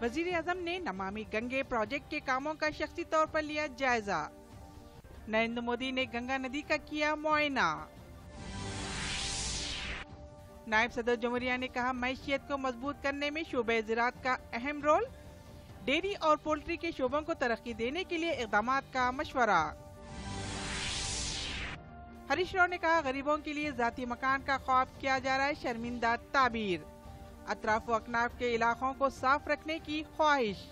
وزیر اعظم نے نمامی گنگے پروجیکٹ کے کاموں کا شخصی طور پر لیا جائزہ نریندر مودی نے گنگا ندی کا کیا معائنہ نائب صدر جمہوریہ نے کہا معیشت کو مضبوط کرنے میں شعبہ زراعت کا اہم رول ڈیری اور پولٹری کے شعبوں کو ترقی دینے کے لیے اقدامات کا مشورہ ہریش راؤ نے کہا غریبوں کے لیے ذاتی مکان کا خواب کیا جا رہا ہے شرمندہ تعبیر اطراف و اکناف کے علاقوں کو صاف رکھنے کی خواہش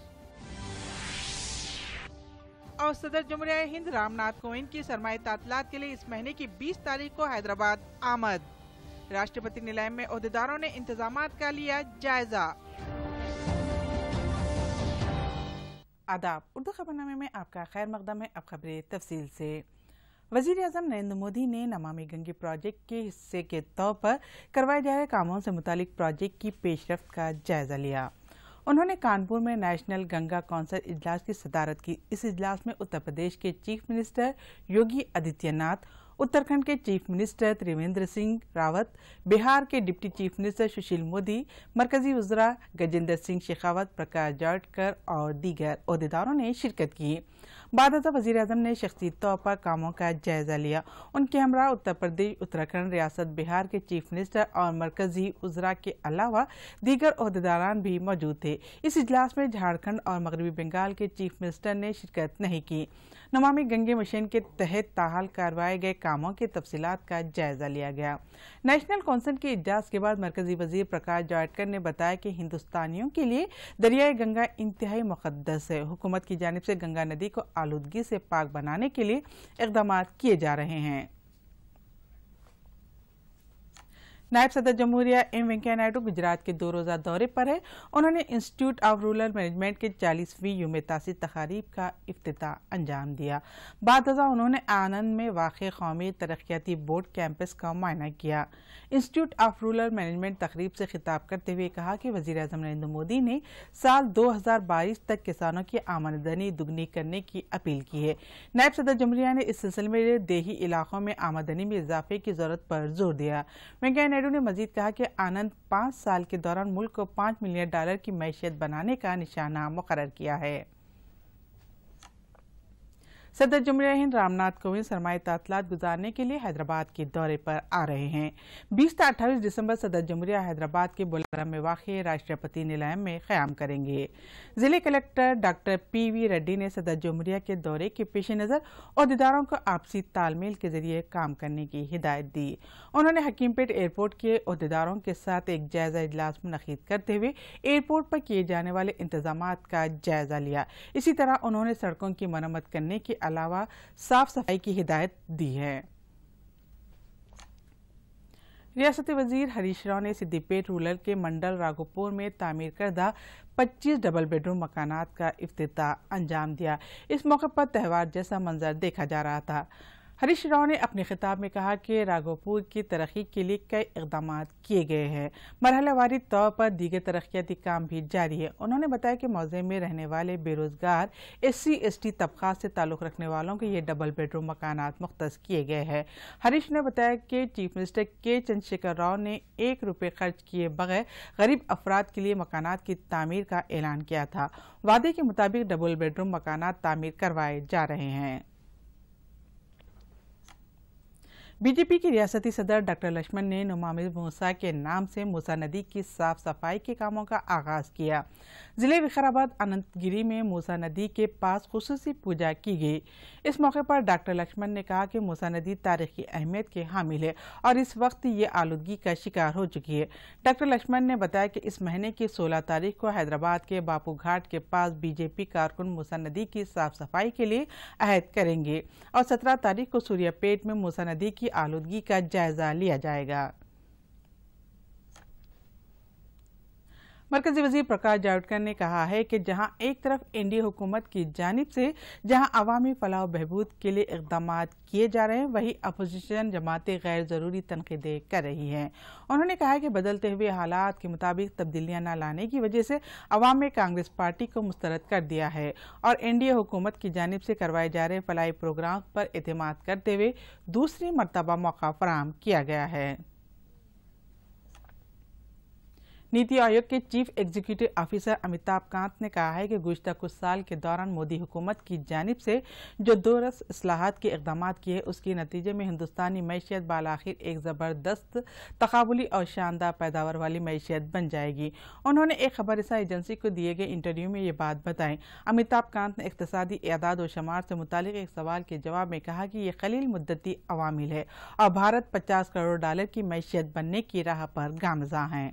اور صدر جمہوریہ ہند رام ناتھ کی سرمایہ تعطیلات کے لیے اس مہینے کی بیس تاریخ کو حیدرآباد آمد راشٹرپتی نلائم میں عہدیداروں نے انتظامات کا لیا جائزہ آداب اردو خبرنامے میں آپ کا خیر مقدم ہے اب خبریں تفصیل سے وزیر اعظم نریندر مودی نے نمامی گنگے پروجیکٹ کے حصے کے طور پر کروائے جا رہے کاموں سے متعلق پروجیکٹ کی پیش رفت کا جائزہ لیا انہوں نے کانپور میں نیشنل گنگا کونسل اجلاس کی صدارت کی اس اجلاس میں اتر پردیش کے chief minister Yogi Adityanath Uttarakhand کے چیف منسٹر تریویندر سنگھ راوت بہار کے deputy chief minister Sushil Modi مرکزی وزراء گجندر سنگھ شیخاوت پرکاش جاوڑکر اور دیگر عہدیداروں نے شرکت کی بعد ازا وزیر اعظم نے شخصیت طور پر کاموں کا جائزہ لیا ان کے ہمراہ اتر پردیش اتراکھنڈ ریاست بہار کے چیف منسٹر اور مرکزی ازرا کے علاوہ دیگر عہدیداران بھی موجود تھے اس اجلاس میں جھارکھنڈ اور مغربی بنگال کے چیف منسٹر نے شرکت نہیں کی نمامی گنگے مشین کے تحت تاحال کروائے گئے کاموں کے تفصیلات کا جائزہ لیا گیا نیشنل کونسل کے اجلاس کے بعد مرکزی وزیر پرکاش جاوڈکر نے بتایا کہ ہندوستانیوں کے لیے دریائے گنگا انتہائی مقدس ہے حکومت کی جانب سے گنگا ندی کو آلودگی سے پاک بنانے کے لیے اقدامات کیے جا رہے ہیں نائب صدر جمہوریہ ایم وینکیا نائیڈو گجرات کے دو روزہ دورے پر ہے انہوں نے انسٹیٹیوٹ آف مینجمنٹ کے چالیسویں یوم تاسی تخاریب کا افتتاح انجام دیا بعد انہوں نے آنند میں واقع قومی ترقیاتی بورڈ کیمپس کا معائنہ کیا انسٹیٹیوٹ آف مینجمنٹ تقریب سے خطاب کرتے ہوئے کہا کہ وزیر اعظم نریندر مودی نے سال دو ہزار بائیس تک کسانوں کی آمدنی دگنی کرنے کی اپیل کی ہے نائب صدر جمہوریہ نے اس سلسلے میں دیہی علاقوں میں آمدنی میں اضافے کی ضرورت پر زور دیا ونکیا نائیڈو نے مزید کہا کہ آنند پانچ سال کے دوران ملک کو پانچ ملین ڈالر کی معیشت بنانے کا نشانہ مقرر کیا ہے صدر جمہوریہ ہند رام ناتھ کووند سرمایہ تعطیلات گزارنے کے لیے حیدرآباد کے دورے پر آ رہے ہیں بیس تا اٹھائیس دسمبر صدر جمہوریہ حیدرآباد کے بولارم میں واقع راشٹرپتی نلائم میں قیام کریں گے ضلع collector doctor P V Reddy نے صدر جمہوریہ کے دورے کے پیش نظر اور دیداروں کو آپسی تال میل کے ذریعے کام کرنے کی ہدایت دی انہوں نے حکیم پیٹ ایئرپورٹ کے عہدیداروں کے ساتھ ایک جائزہ اجلاس منعقد کرتے ہوئے ایئرپورٹ پر کیے جانے والے انتظامات کا جائزہ لیا اسی طرح انہوں نے سڑکوں کی مرمت کرنے کے علاوہ صاف صفائی کی ہدایت دی ہے ریاست وزیر ہریش راؤ نے سدی پیٹ رولر کے منڈل راگوپور میں تعمیر کردہ پچیس ڈبل بیڈ روم مکانات کا افتتاح انجام دیا اس موقع پر تہوار جیسا منظر دیکھا جا رہا تھا ہریش راؤ نے اپنے خطاب میں کہا کہ راگوپور کی ترقی کے لیے کئی اقدامات کیے گئے ہیں مرحلہ واری طور پر دیگر ترقیاتی کام بھی جاری ہے انہوں نے بتایا کہ موضوع میں رہنے والے بے روزگار ایس سی ایس ٹی طبقہ سے تعلق رکھنے والوں کے یہ ڈبل بیڈ روم مکانات مختص کیے گئے ہیں ہریش نے بتایا کہ چیف منسٹر کے چندر شیکھر راؤ نے ایک روپے خرچ کیے بغیر غریب افراد کے لیے مکانات کی تعمیر کا اعلان کیا تھا وعدے کے مطابق ڈبل بیڈ روم مکانات تعمیر کروائے جا رہے ہیں بی جے پی کی ریاستی صدر ڈاکٹر لشمن نے نمام موسا کے نام سے موسا ندی کی صاف صفائی کے کاموں کا آغاز کیا ضلع وقار آباد انت گیری میں موسا ندی کے پاس خصوصی پوجا کی گئی اس موقع پر ڈاکٹر لشمن نے کہا کہ موسا ندی تاریخی اہمیت کے حامل ہے اور اس وقت یہ آلودگی کا شکار ہو چکی ہے ڈاکٹر لشمن نے بتایا کہ اس مہینے کی سولہ تاریخ کو حیدرآباد کے باپو گھاٹ کے پاس بی جے پی کارکن موسا ندی کی صاف صفائی کے لیے عہد کریں گے اور سترہ تاریخ کو سوریا پیٹ میں موسا ندی کی آلودگی کا جائزہ لیا جائے گا مرکزی وزیر پرکاش جاوٹکر نے کہا ہے کہ جہاں ایک طرف این ڈی حکومت کی جانب سے جہاں عوامی فلاح و بہبود کے لیے اقدامات کیے جا رہے ہیں وہی اپوزیشن جماعتیں غیر ضروری تنقیدیں کر رہی ہیں انہوں نے کہا کہ بدلتے ہوئے حالات کے مطابق تبدیلیاں نہ لانے کی وجہ سے عوام میں کانگریس پارٹی کو مسترد کر دیا ہے اور این ڈی اے حکومت کی جانب سے کروائے جا رہے فلاحی پروگرام پر اعتماد کرتے ہوئے دوسری مرتبہ موقع فراہم کیا گیا ہے نیتی آیوگ کے چیف ایگزیکٹو آفیسر امیتاب کانت نے کہا ہے کہ گزشتہ کچھ سال کے دوران مودی حکومت کی جانب سے جو دورس اصلاحات کے اقدامات کیے اس کے نتیجے میں ہندوستانی معیشت بالاخر ایک زبردست تقابلی اور شاندار پیداوار والی معیشت بن جائے گی انہوں نے ایک خبر خبرساں ایجنسی کو دیے گئے انٹرویو میں یہ بات بتائیں امیتاب کانت نے اقتصادی اعداد و شمار سے متعلق ایک سوال کے جواب میں کہا کہ یہ قلیل مدتی عوامل ہے اور بھارت پچاس کروڑ ڈالر کی معیشت بننے کی راہ پر گامزاں ہیں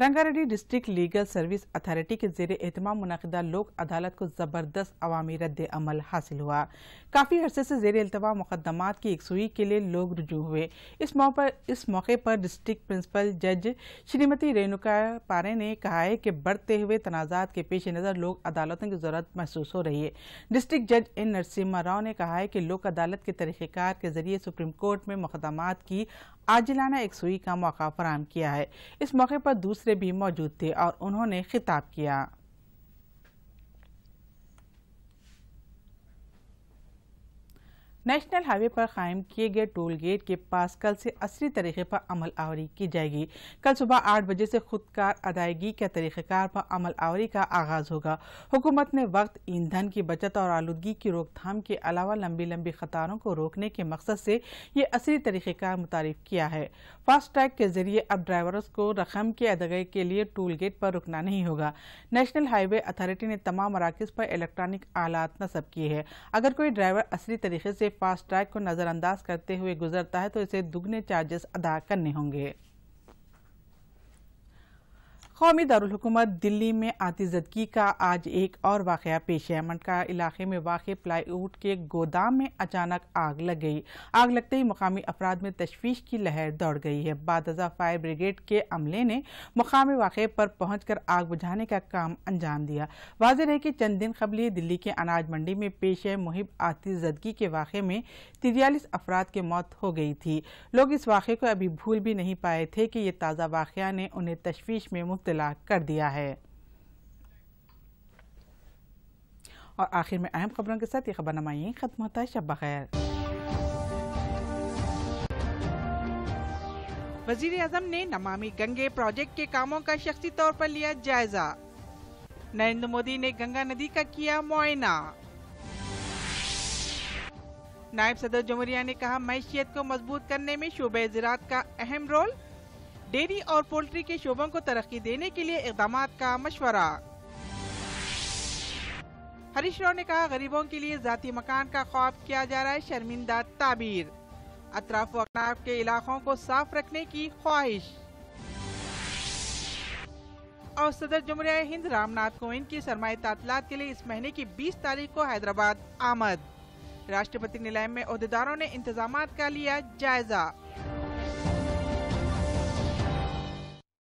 Rangareddy district legal service authority کے زیر اہتمام منعقدہ لوک عدالت کو زبردست عوامی رد عمل حاصل ہوا کافی عرصے سے زیر التوا مقدمات کی یکسوئی کے لیے لوگ رجوع ہوئے اس موقع پر ڈسٹرکٹ پرنسپل جج شریمتی رینوکا پارے نے کہا ہے کہ بڑھتے ہوئے تنازعات کے پیش نظر لوگ عدالتوں کی ضرورت محسوس ہو رہی ہے ڈسٹرکٹ جج این نرسمہ راؤ نے کہا ہے کہ لوک عدالت کے طریقہ کار کے ذریعے سپریم کورٹ میں مقدمات کی آجلانہ ایک سوئی کا موقع فراہم کیا ہے اس موقع پر دوسرے بھی موجود تھے اور انہوں نے خطاب کیا نیشنل ہائی وے پر قائم کیے گئے ٹول گیٹ کے پاس کل سے اصلی طریقے پر عمل آوری کی جائے گی کل صبح آٹھ بجے سے خود کار ادائیگی کے طریقہ کار پر عمل آوری کا آغاز ہوگا حکومت نے وقت ایندھن کی بچت اور آلودگی کی روک تھام کے علاوہ لمبی لمبی قطاروں کو روکنے کے مقصد سے یہ عصری طریقہ کار متعارف کیا ہے فاسٹ ٹریک کے ذریعے اب ڈرائیورز کو رقم کے ادائیگی کے لیے ٹول گیٹ پر رکنا نہیں ہوگا نیشنل ہائی وے اتھارٹی نے تمام مراکز پر الیکٹرانک آلات نصب کیے ہیں اگر کوئی ڈرائیور اصلی طریقے سے فاسٹ ٹریک کو نظر انداز کرتے ہوئے گزرتا ہے تو اسے دگنے چارجز ادا کرنے ہوں گے قومی دارالحکومت دلی میں آتی زدگی کا آج ایک اور واقعہ پیش ہے منٹکا علاقے میں واقع پلائی اوٹ کے گودام میں اچانک آگ لگ گئی آگ لگتے ہی مقامی افراد میں تشویش کی لہر دوڑ گئی ہے بعد ازا فائر بریگیڈ کے عملے نے مقامی واقعے پر پہنچ کر آگ بجھانے کا کام انجام دیا واضح ہے کہ چند دن قبل دلی کے اناج منڈی میں پیش ہے محب آتی زدگی کے واقعے میں تریالیس افراد کی موت ہو گئی تھی لوگ اس واقعے کو ابھی بھول بھی نہیں پائے تھے کہ یہ تازہ واقعہ نے انہیں تشویش میں مفت کر دیا ہے ہے اور آخر میں اہم خبروں کے ساتھ یہ خبر ختم ہوتا شب بخیر وزیر اعظم نے نمامی گنگے پروجیکٹ کے کاموں کا شخصی طور پر لیا جائزہ نریندر مودی نے گنگا ندی کا کیا معائنہ نائب صدر جمہوریہ نے کہا معیشیت کو مضبوط کرنے میں شعبہ زراعت کا اہم رول ڈیری اور پولٹری کے شعبوں کو ترقی دینے کے لیے اقدامات کا مشورہ ہریش راؤ نے کہا غریبوں کے لیے ذاتی مکان کا خواب کیا جا رہا ہے شرمندہ تعبیر اطراف و کے علاقوں کو صاف رکھنے کی خواہش اور صدر جمہوریہ ہند رام ناتھ کووند کی سرمایہ تعطیلات کے لیے اس مہینے کی بیس تاریخ کو حیدرآباد آمد راشٹرپتی نیلائم میں عہدیداروں نے انتظامات کا لیا جائزہ